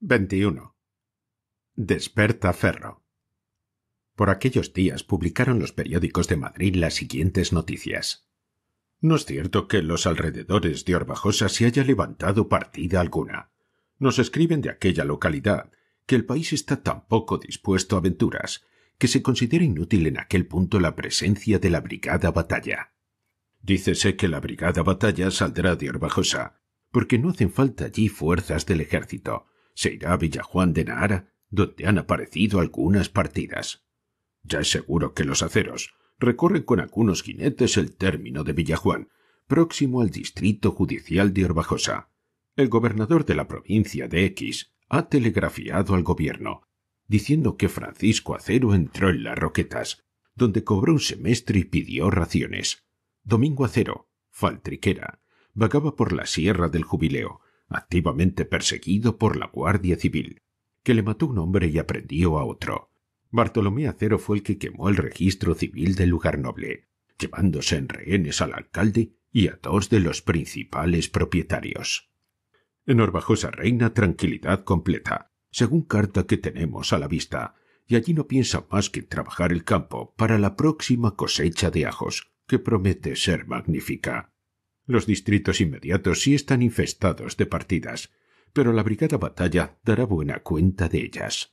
21. Desperta Ferro. Por aquellos días publicaron los periódicos de Madrid las siguientes noticias. No es cierto que en los alrededores de Orbajosa se haya levantado partida alguna. Nos escriben de aquella localidad que el país está tan poco dispuesto a aventuras que se considera inútil en aquel punto la presencia de la Brigada Batalla. Dícese que la Brigada Batalla saldrá de Orbajosa, porque no hacen falta allí fuerzas del ejército, se irá a Villajuan de Nahara, donde han aparecido algunas partidas. Ya es seguro que los aceros recorren con algunos guinetes el término de Villajuan, próximo al distrito judicial de Orbajosa. El gobernador de la provincia de X ha telegrafiado al gobierno, diciendo que Francisco Acero entró en las Roquetas, donde cobró un semestre y pidió raciones. Domingo Acero, faltriquera, vagaba por la Sierra del Jubileo, activamente perseguido por la Guardia Civil, que le mató un hombre y aprendió a otro. Bartolomé Acero fue el que quemó el registro civil del lugar noble llevándose en rehenes al alcalde y a dos de los principales propietarios. En Orbajosa reina tranquilidad completa, según carta que tenemos a la vista, y allí no piensa más que en trabajar el campo para la próxima cosecha de ajos, que promete ser magnífica. Los distritos inmediatos sí están infestados de partidas, pero la brigada batalla dará buena cuenta de ellas.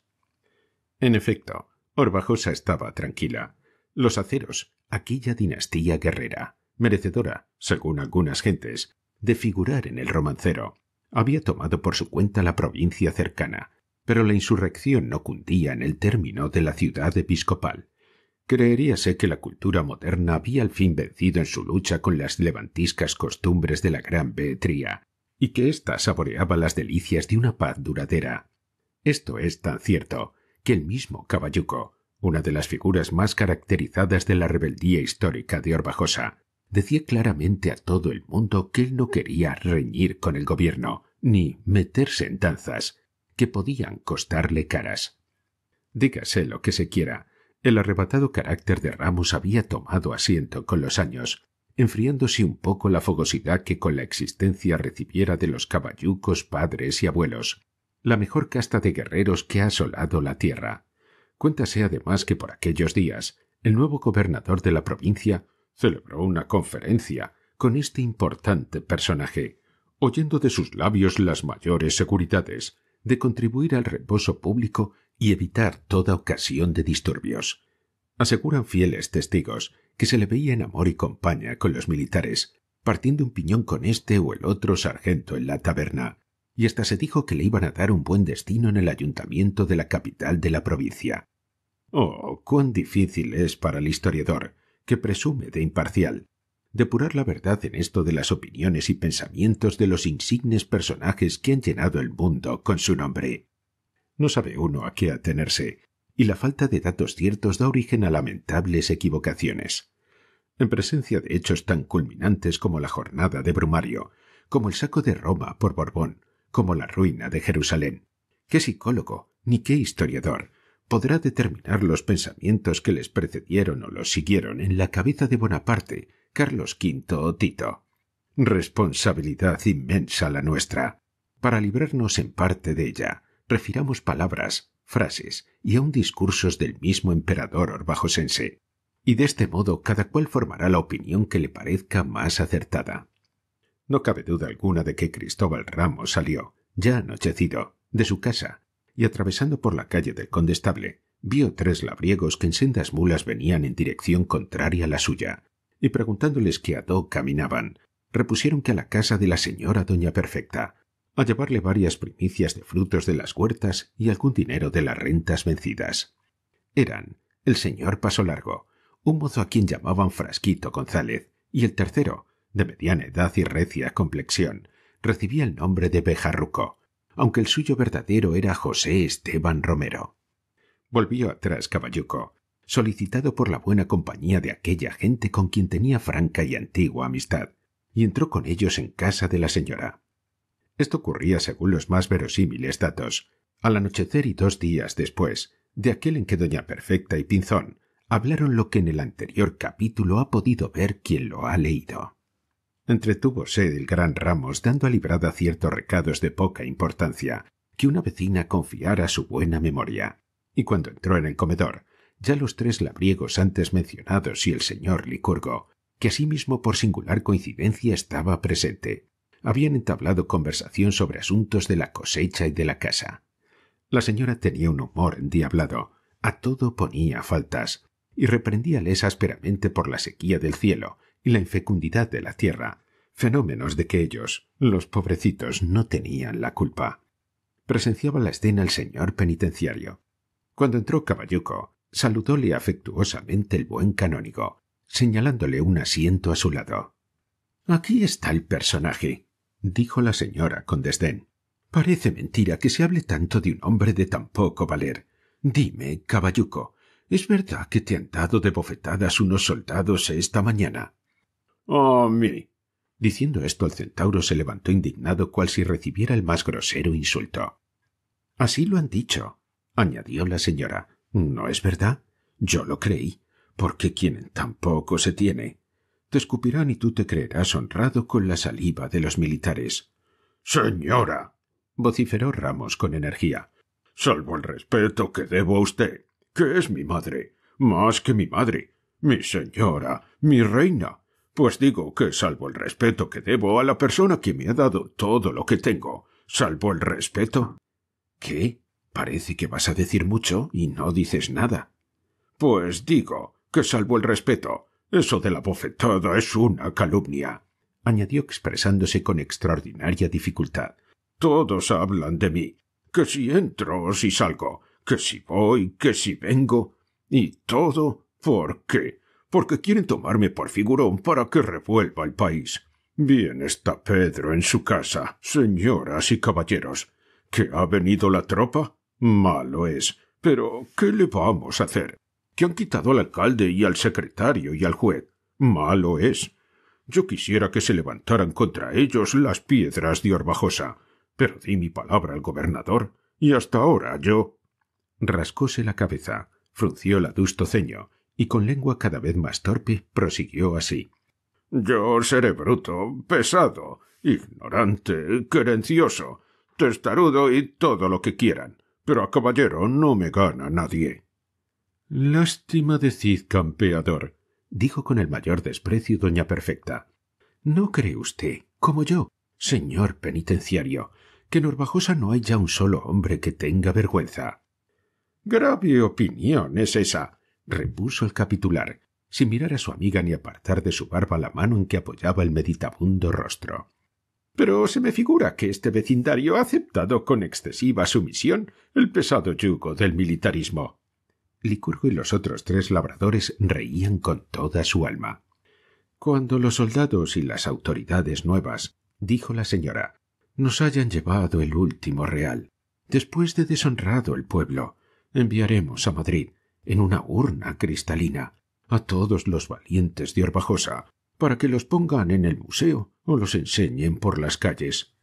En efecto, Orbajosa estaba tranquila. Los aceros, aquella dinastía guerrera, merecedora, según algunas gentes, de figurar en el romancero, había tomado por su cuenta la provincia cercana, pero la insurrección no cundía en el término de la ciudad episcopal, creeríase que la cultura moderna había al fin vencido en su lucha con las levantiscas costumbres de la Gran Beetría, y que ésta saboreaba las delicias de una paz duradera. Esto es tan cierto que el mismo Caballuco, una de las figuras más caracterizadas de la rebeldía histórica de Orbajosa, decía claramente a todo el mundo que él no quería reñir con el gobierno, ni meterse en danzas, que podían costarle caras. Dígase lo que se quiera, el arrebatado carácter de Ramos había tomado asiento con los años, enfriándose un poco la fogosidad que con la existencia recibiera de los caballucos padres y abuelos, la mejor casta de guerreros que ha asolado la tierra. Cuéntase además que por aquellos días el nuevo gobernador de la provincia celebró una conferencia con este importante personaje, oyendo de sus labios las mayores seguridades de contribuir al reposo público y evitar toda ocasión de disturbios. Aseguran fieles testigos que se le veía en amor y compañía con los militares, partiendo un piñón con este o el otro sargento en la taberna, y hasta se dijo que le iban a dar un buen destino en el ayuntamiento de la capital de la provincia. Oh, cuán difícil es para el historiador, que presume de imparcial, depurar la verdad en esto de las opiniones y pensamientos de los insignes personajes que han llenado el mundo con su nombre. No sabe uno a qué atenerse, y la falta de datos ciertos da origen a lamentables equivocaciones. En presencia de hechos tan culminantes como la jornada de Brumario, como el saco de Roma por Borbón, como la ruina de Jerusalén, ¿qué psicólogo, ni qué historiador, podrá determinar los pensamientos que les precedieron o los siguieron en la cabeza de Bonaparte, Carlos V o Tito. Responsabilidad inmensa la nuestra, para librarnos en parte de ella, refiramos palabras, frases y aun discursos del mismo emperador orbajosense, y de este modo cada cual formará la opinión que le parezca más acertada. No cabe duda alguna de que Cristóbal Ramos salió, ya anochecido, de su casa, y atravesando por la calle del Condestable, vio tres labriegos que en sendas mulas venían en dirección contraria a la suya, y preguntándoles qué adó caminaban, repusieron que a la casa de la señora doña Perfecta, a llevarle varias primicias de frutos de las huertas y algún dinero de las rentas vencidas. Eran el señor Paso Largo, un mozo a quien llamaban Frasquito González, y el tercero, de mediana edad y recia complexión, recibía el nombre de Bejarruco, aunque el suyo verdadero era José Esteban Romero. Volvió atrás Caballuco, solicitado por la buena compañía de aquella gente con quien tenía franca y antigua amistad, y entró con ellos en casa de la señora. Esto ocurría según los más verosímiles datos, al anochecer y dos días después de aquel en que Doña Perfecta y Pinzón hablaron lo que en el anterior capítulo ha podido ver quien lo ha leído. Entretúvose el gran Ramos dando a Librada ciertos recados de poca importancia que una vecina confiara a su buena memoria, y cuando entró en el comedor, ya los tres labriegos antes mencionados y el señor Licurgo, que asimismo por singular coincidencia estaba presente, habían entablado conversación sobre asuntos de la cosecha y de la casa. La señora tenía un humor endiablado, a todo ponía faltas, y reprendíales ásperamente por la sequía del cielo y la infecundidad de la tierra, fenómenos de que ellos, los pobrecitos, no tenían la culpa. Presenciaba la escena el señor penitenciario. Cuando entró Caballuco, saludóle afectuosamente el buen canónigo, señalándole un asiento a su lado. Aquí está el personaje, dijo la señora con desdén. Parece mentira que se hable tanto de un hombre de tan poco valer. Dime, caballuco, ¿es verdad que te han dado de bofetadas unos soldados esta mañana? Oh, mí!» Diciendo esto, el centauro se levantó indignado cual si recibiera el más grosero insulto. Así lo han dicho, añadió la señora. ¿No es verdad? Yo lo creí, porque quien tan poco se tiene descupirán escupirán y tú te creerás honrado con la saliva de los militares. Señora, vociferó Ramos con energía, salvo el respeto que debo a usted, que es mi madre, más que mi madre, mi señora, mi reina. Pues digo que salvo el respeto que debo a la persona que me ha dado todo lo que tengo, salvo el respeto. ¿Qué? Parece que vas a decir mucho y no dices nada. Pues digo que salvo el respeto, eso de la bofetada es una calumnia, añadió expresándose con extraordinaria dificultad. Todos hablan de mí, que si entro o si salgo, que si voy, que si vengo, y todo ¿por qué? Porque quieren tomarme por figurón para que revuelva el país. Bien está Pedro en su casa, señoras y caballeros. ¿Que ha venido la tropa? Malo es. Pero ¿qué le vamos a hacer? que han quitado al alcalde y al secretario y al juez. Malo es. Yo quisiera que se levantaran contra ellos las piedras de Orbajosa, pero di mi palabra al gobernador, y hasta ahora yo. Rascóse la cabeza, frunció el adusto ceño, y con lengua cada vez más torpe prosiguió así. Yo seré bruto, pesado, ignorante, querencioso, testarudo y todo lo que quieran, pero a caballero no me gana nadie. Lástima de Cid, campeador, dijo con el mayor desprecio doña Perfecta. ¿No cree usted, como yo, señor penitenciario, que en Orbajosa no hay ya un solo hombre que tenga vergüenza? Grave opinión es esa, repuso el capitular, sin mirar a su amiga ni apartar de su barba la mano en que apoyaba el meditabundo rostro. Pero se me figura que este vecindario ha aceptado con excesiva sumisión el pesado yugo del militarismo. Licurgo y los otros tres labradores reían con toda su alma. Cuando los soldados y las autoridades nuevas, dijo la señora, nos hayan llevado el último real, después de deshonrado el pueblo, enviaremos a Madrid, en una urna cristalina, a todos los valientes de Orbajosa, para que los pongan en el museo o los enseñen por las calles.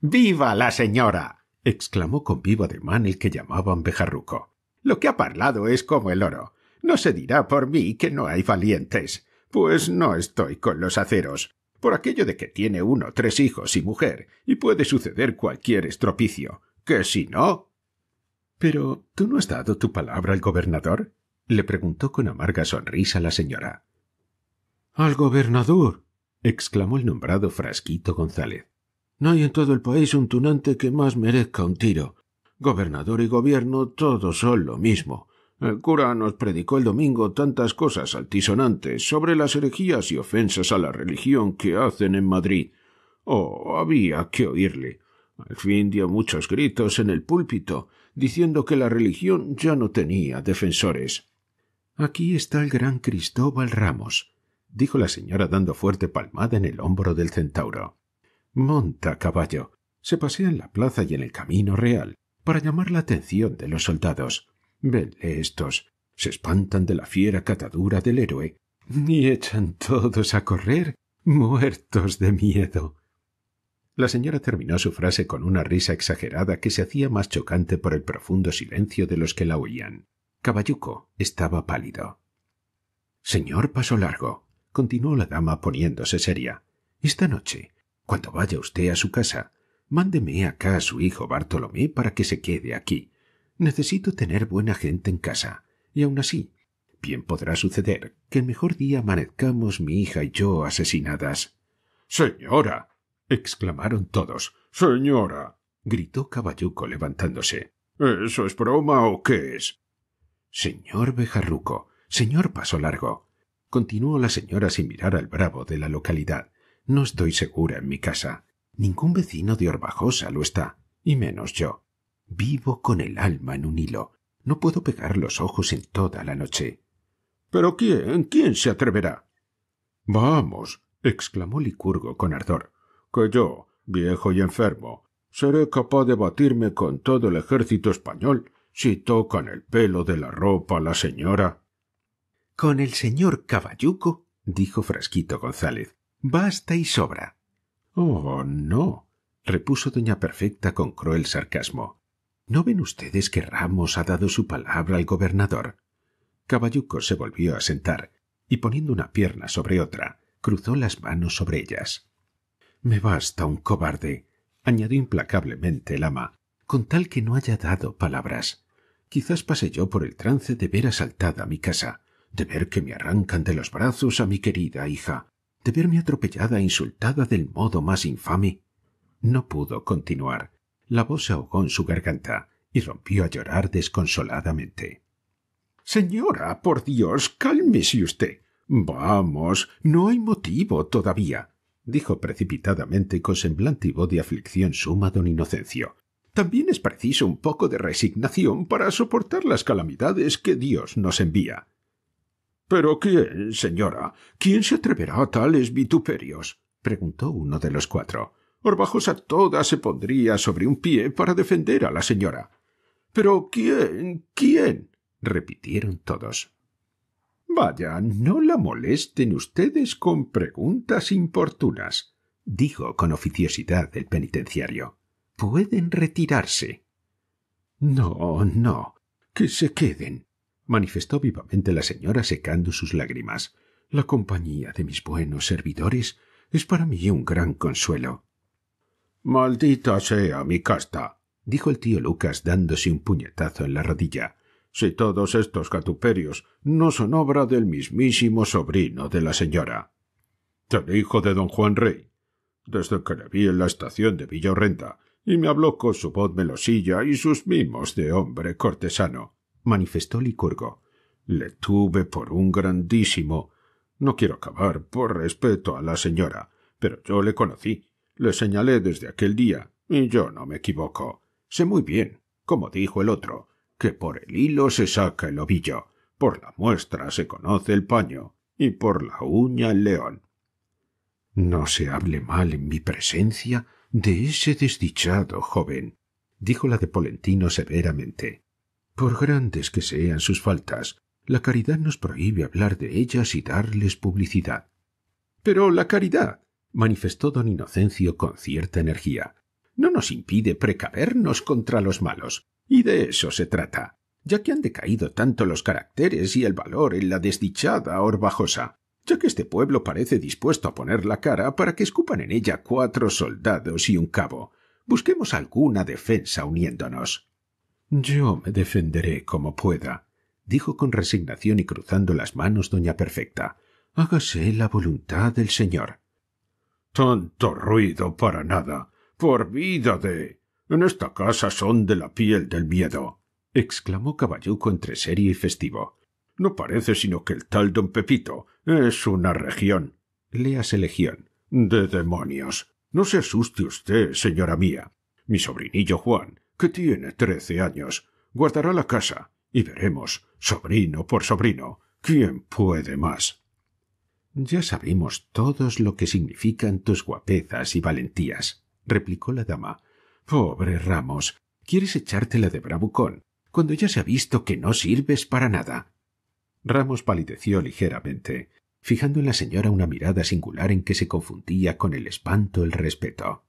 ¡Viva la señora! exclamó con vivo ademán el que llamaban Bejarruco. Lo que ha parlado es como el oro. No se dirá por mí que no hay valientes, pues no estoy con los aceros, por aquello de que tiene uno tres hijos y mujer, y puede suceder cualquier estropicio, que si no. Pero tú no has dado tu palabra al gobernador? le preguntó con amarga sonrisa la señora. Al gobernador. exclamó el nombrado Frasquito González. No hay en todo el país un tunante que más merezca un tiro, Gobernador y gobierno todos son lo mismo. El cura nos predicó el domingo tantas cosas altisonantes sobre las herejías y ofensas a la religión que hacen en Madrid. Oh, había que oírle. Al fin dio muchos gritos en el púlpito, diciendo que la religión ya no tenía defensores. Aquí está el gran Cristóbal Ramos, dijo la señora dando fuerte palmada en el hombro del centauro. Monta caballo. Se pasea en la plaza y en el camino real para llamar la atención de los soldados. Venle eh, estos. Se espantan de la fiera catadura del héroe y echan todos a correr, muertos de miedo. La señora terminó su frase con una risa exagerada que se hacía más chocante por el profundo silencio de los que la oían. Caballuco estaba pálido. Señor Paso Largo, continuó la dama poniéndose seria, esta noche, cuando vaya usted a su casa, Mándeme acá a su hijo Bartolomé para que se quede aquí. Necesito tener buena gente en casa. Y aun así, bien podrá suceder que el mejor día amanezcamos mi hija y yo asesinadas. Señora. exclamaron todos. Señora. gritó Caballuco levantándose. ¿Eso es broma o qué es? Señor Bejarruco, señor Paso Largo, continuó la señora sin mirar al bravo de la localidad. No estoy segura en mi casa. Ningún vecino de Orbajosa lo está, y menos yo. Vivo con el alma en un hilo. No puedo pegar los ojos en toda la noche. ¿Pero quién? ¿Quién se atreverá? Vamos, exclamó Licurgo con ardor, que yo, viejo y enfermo, seré capaz de batirme con todo el ejército español si tocan el pelo de la ropa la señora. Con el señor Caballuco, dijo Frasquito González, basta y sobra. Oh, no, repuso doña Perfecta con cruel sarcasmo. ¿No ven ustedes que Ramos ha dado su palabra al gobernador? Caballuco se volvió a sentar y poniendo una pierna sobre otra, cruzó las manos sobre ellas. Me basta un cobarde, añadió implacablemente el ama, con tal que no haya dado palabras. Quizás pase yo por el trance de ver asaltada mi casa, de ver que me arrancan de los brazos a mi querida hija, de verme atropellada e insultada del modo más infame. No pudo continuar. La voz se ahogó en su garganta y rompió a llorar desconsoladamente. Señora, por Dios, cálmese usted. Vamos, no hay motivo todavía dijo precipitadamente con semblante y voz de aflicción suma don Inocencio. También es preciso un poco de resignación para soportar las calamidades que Dios nos envía. ¿Pero quién, señora? ¿Quién se atreverá a tales vituperios? preguntó uno de los cuatro. Orbajosa toda se pondría sobre un pie para defender a la señora. ¿Pero quién? ¿quién? repitieron todos. Vaya, no la molesten ustedes con preguntas importunas, dijo con oficiosidad el penitenciario. Pueden retirarse. No, no, que se queden, manifestó vivamente la señora secando sus lágrimas. La compañía de mis buenos servidores es para mí un gran consuelo. Maldita sea mi casta, dijo el tío Lucas dándose un puñetazo en la rodilla, si todos estos catuperios no son obra del mismísimo sobrino de la señora. del hijo de don Juan Rey. Desde que le vi en la estación de Villorrenta y me habló con su voz melosilla y sus mimos de hombre cortesano, manifestó Licurgo. Le tuve por un grandísimo. No quiero acabar por respeto a la señora, pero yo le conocí. Le señalé desde aquel día, y yo no me equivoco. Sé muy bien, como dijo el otro, que por el hilo se saca el ovillo, por la muestra se conoce el paño, y por la uña el león. No se hable mal en mi presencia de ese desdichado joven, dijo la de Polentino severamente. Por grandes que sean sus faltas, la caridad nos prohíbe hablar de ellas y darles publicidad. Pero la caridad, manifestó don Inocencio con cierta energía, no nos impide precavernos contra los malos, y de eso se trata, ya que han decaído tanto los caracteres y el valor en la desdichada Orbajosa, ya que este pueblo parece dispuesto a poner la cara para que escupan en ella cuatro soldados y un cabo. Busquemos alguna defensa uniéndonos. Yo me defenderé como pueda, dijo con resignación y cruzando las manos doña Perfecta. Hágase la voluntad del señor. Tanto ruido para nada. Por vida de. En esta casa son de la piel del miedo. exclamó Caballuco entre serio y festivo. No parece sino que el tal don Pepito es una región. Léase legión. De demonios. No se asuste usted, señora mía. Mi sobrinillo Juan que tiene trece años, guardará la casa, y veremos, sobrino por sobrino, quién puede más. Ya sabemos todos lo que significan tus guapezas y valentías, replicó la dama. Pobre Ramos, quieres echártela de bravucón, cuando ya se ha visto que no sirves para nada. Ramos palideció ligeramente, fijando en la señora una mirada singular en que se confundía con el espanto el respeto.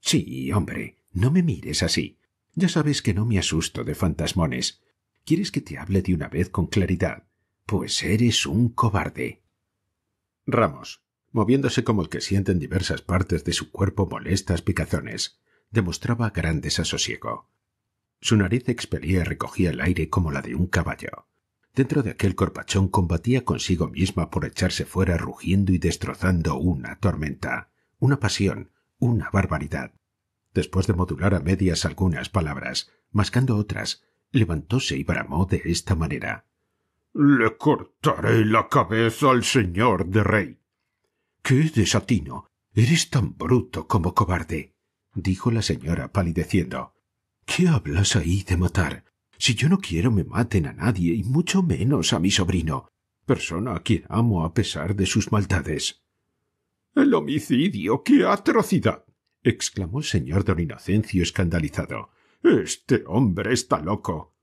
Sí, hombre, no me mires así. Ya sabes que no me asusto de fantasmones. ¿Quieres que te hable de una vez con claridad? Pues eres un cobarde. Ramos, moviéndose como el que siente en diversas partes de su cuerpo molestas picazones, demostraba gran desasosiego. Su nariz expelía y recogía el aire como la de un caballo. Dentro de aquel corpachón combatía consigo misma por echarse fuera rugiendo y destrozando una tormenta, una pasión, una barbaridad, Después de modular a medias algunas palabras, mascando otras, levantóse y bramó de esta manera Le cortaré la cabeza al señor de rey. ¡Qué desatino! Eres tan bruto como cobarde, dijo la señora palideciendo. ¿Qué hablas ahí de matar? Si yo no quiero me maten a nadie, y mucho menos a mi sobrino, persona a quien amo a pesar de sus maldades. El homicidio. qué atrocidad exclamó el señor don Inocencio escandalizado. Este hombre está loco.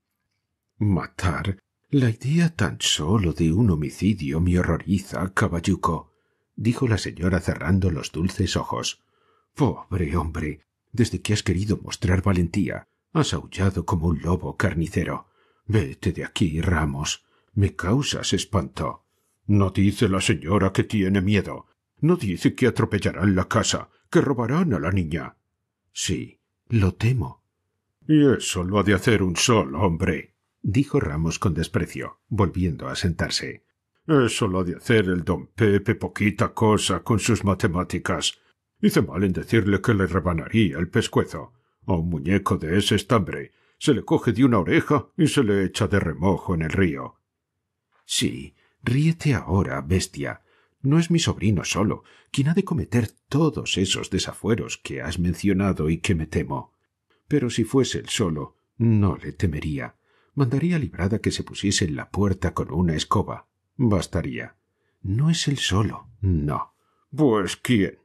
Matar. La idea tan solo de un homicidio me horroriza, caballuco dijo la señora cerrando los dulces ojos. Pobre hombre. Desde que has querido mostrar valentía, has aullado como un lobo carnicero. Vete de aquí, Ramos. Me causas espanto. No dice la señora que tiene miedo. No dice que atropellarán la casa que robarán a la niña. Sí, lo temo. Y eso lo ha de hacer un sol hombre, dijo Ramos con desprecio, volviendo a sentarse. Eso lo ha de hacer el don Pepe poquita cosa con sus matemáticas. Hice mal en decirle que le rebanaría el pescuezo. A un muñeco de ese estambre se le coge de una oreja y se le echa de remojo en el río. Sí, ríete ahora, bestia, no es mi sobrino solo quien ha de cometer todos esos desafueros que has mencionado y que me temo. Pero si fuese él solo, no le temería. Mandaría Librada que se pusiese en la puerta con una escoba. Bastaría. No es él solo, no. Pues quién.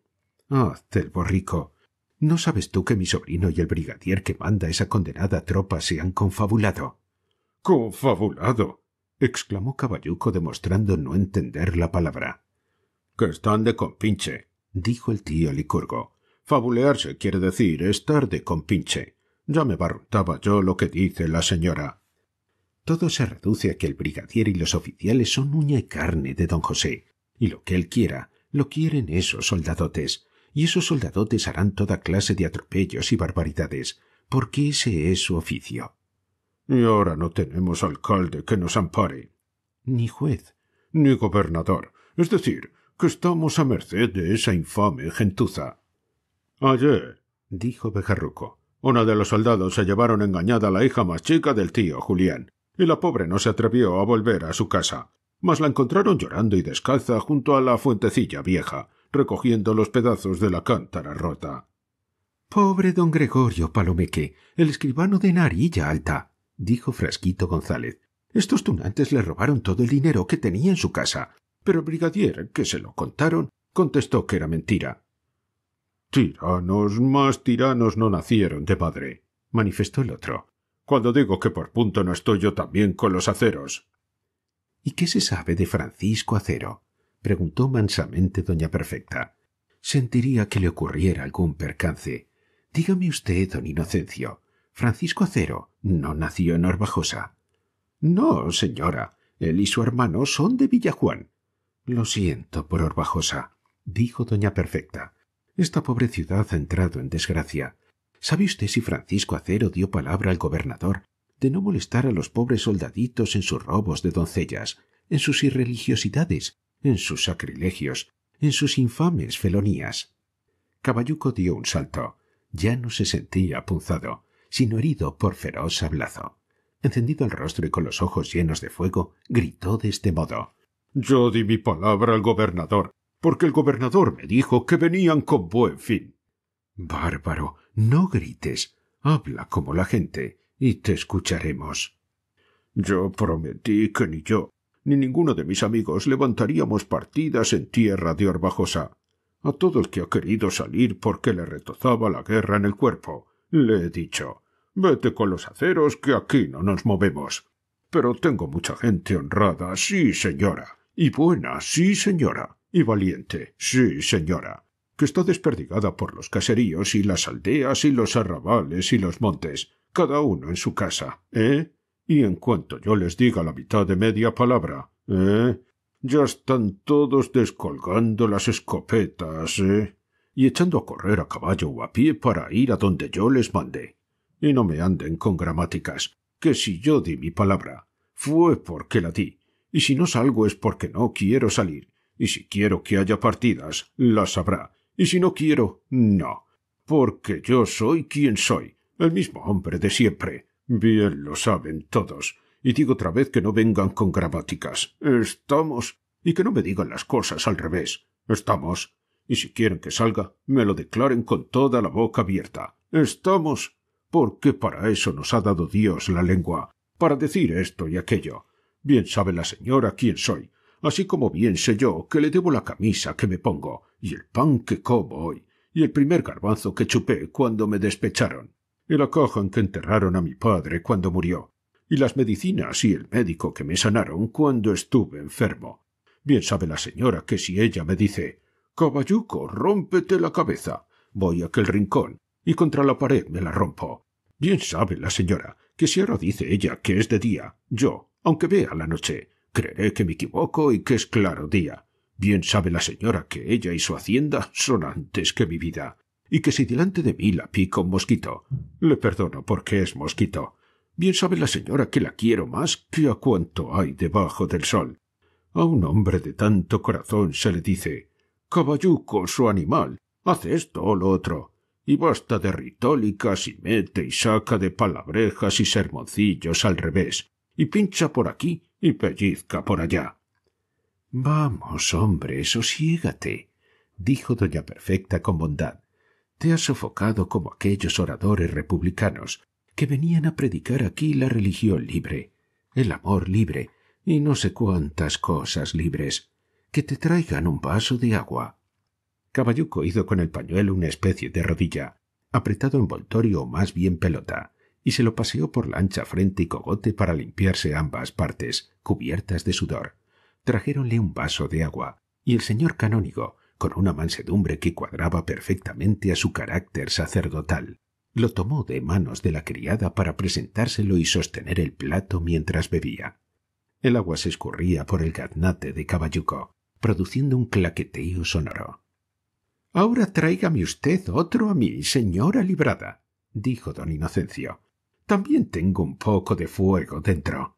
Haz ah, el borrico. ¿No sabes tú que mi sobrino y el brigadier que manda esa condenada tropa se han confabulado? Confabulado. exclamó Caballuco demostrando no entender la palabra que están de compinche, dijo el tío Licurgo. Fabulearse quiere decir estar de compinche. Ya me barruntaba yo lo que dice la señora. Todo se reduce a que el brigadier y los oficiales son uña y carne de don José, y lo que él quiera, lo quieren esos soldadotes, y esos soldadotes harán toda clase de atropellos y barbaridades, porque ese es su oficio. Y ahora no tenemos alcalde que nos ampare. Ni juez. Ni gobernador. Es decir, que estamos a merced de esa infame gentuza. Ayer, dijo Bejarruco, una de los soldados se llevaron engañada a la hija más chica del tío Julián, y la pobre no se atrevió a volver a su casa, mas la encontraron llorando y descalza junto a la fuentecilla vieja, recogiendo los pedazos de la cántara rota. Pobre don Gregorio Palomeque, el escribano de Narilla Alta, dijo Frasquito González. Estos tunantes le robaron todo el dinero que tenía en su casa, pero brigadier, que se lo contaron, contestó que era mentira. Tiranos más tiranos no nacieron de padre, manifestó el otro. Cuando digo que por punto no estoy yo también con los aceros. ¿Y qué se sabe de Francisco Acero? preguntó mansamente doña Perfecta. Sentiría que le ocurriera algún percance. Dígame usted, don Inocencio, Francisco Acero no nació en Orbajosa. No, señora. Él y su hermano son de Villajuan. Lo siento por Orbajosa, dijo doña Perfecta. Esta pobre ciudad ha entrado en desgracia. ¿Sabe usted si Francisco Acero dio palabra al gobernador de no molestar a los pobres soldaditos en sus robos de doncellas, en sus irreligiosidades, en sus sacrilegios, en sus infames felonías? Caballuco dio un salto. Ya no se sentía apunzado, sino herido por feroz sablazo. Encendido el rostro y con los ojos llenos de fuego, gritó de este modo yo di mi palabra al gobernador, porque el gobernador me dijo que venían con buen fin. Bárbaro, no grites. Habla como la gente, y te escucharemos. Yo prometí que ni yo, ni ninguno de mis amigos levantaríamos partidas en tierra de Orbajosa. A todo el que ha querido salir porque le retozaba la guerra en el cuerpo, le he dicho Vete con los aceros que aquí no nos movemos. Pero tengo mucha gente honrada, sí, señora, y buena, sí, señora. Y valiente, sí, señora. Que está desperdigada por los caseríos y las aldeas y los arrabales y los montes, cada uno en su casa, ¿eh? Y en cuanto yo les diga la mitad de media palabra, ¿eh? Ya están todos descolgando las escopetas, ¿eh? Y echando a correr a caballo o a pie para ir a donde yo les mande. Y no me anden con gramáticas, que si yo di mi palabra, fue porque la di, y si no salgo es porque no quiero salir, y si quiero que haya partidas, las habrá, y si no quiero, no, porque yo soy quien soy, el mismo hombre de siempre, bien lo saben todos, y digo otra vez que no vengan con gramáticas, estamos, y que no me digan las cosas al revés, estamos, y si quieren que salga, me lo declaren con toda la boca abierta, estamos, porque para eso nos ha dado Dios la lengua, para decir esto y aquello, Bien sabe la señora quién soy, así como bien sé yo que le debo la camisa que me pongo, y el pan que como hoy, y el primer garbanzo que chupé cuando me despecharon, y la caja en que enterraron a mi padre cuando murió, y las medicinas y el médico que me sanaron cuando estuve enfermo. Bien sabe la señora que si ella me dice Caballuco, rómpete la cabeza, voy a aquel rincón, y contra la pared me la rompo. Bien sabe la señora que si ahora dice ella que es de día, yo, aunque vea la noche, creeré que me equivoco y que es claro día. Bien sabe la señora que ella y su hacienda son antes que mi vida, y que si delante de mí la pico un mosquito, le perdono porque es mosquito. Bien sabe la señora que la quiero más que a cuanto hay debajo del sol. A un hombre de tanto corazón se le dice caballuco su animal, haz esto o lo otro, y basta de ritólicas y mete y saca de palabrejas y sermoncillos al revés, y pincha por aquí y pellizca por allá. Vamos, hombre, sosiégate, dijo doña Perfecta con bondad. Te has sofocado como aquellos oradores republicanos que venían a predicar aquí la religión libre, el amor libre y no sé cuántas cosas libres. Que te traigan un vaso de agua. Caballuco hizo con el pañuelo una especie de rodilla, apretado en o más bien pelota, y se lo paseó por la ancha frente y cogote para limpiarse ambas partes, cubiertas de sudor. Trajéronle un vaso de agua, y el señor canónigo, con una mansedumbre que cuadraba perfectamente a su carácter sacerdotal, lo tomó de manos de la criada para presentárselo y sostener el plato mientras bebía. El agua se escurría por el gaznate de caballuco, produciendo un claqueteo sonoro. Ahora tráigame usted otro a mí, señora librada, dijo don Inocencio también tengo un poco de fuego dentro.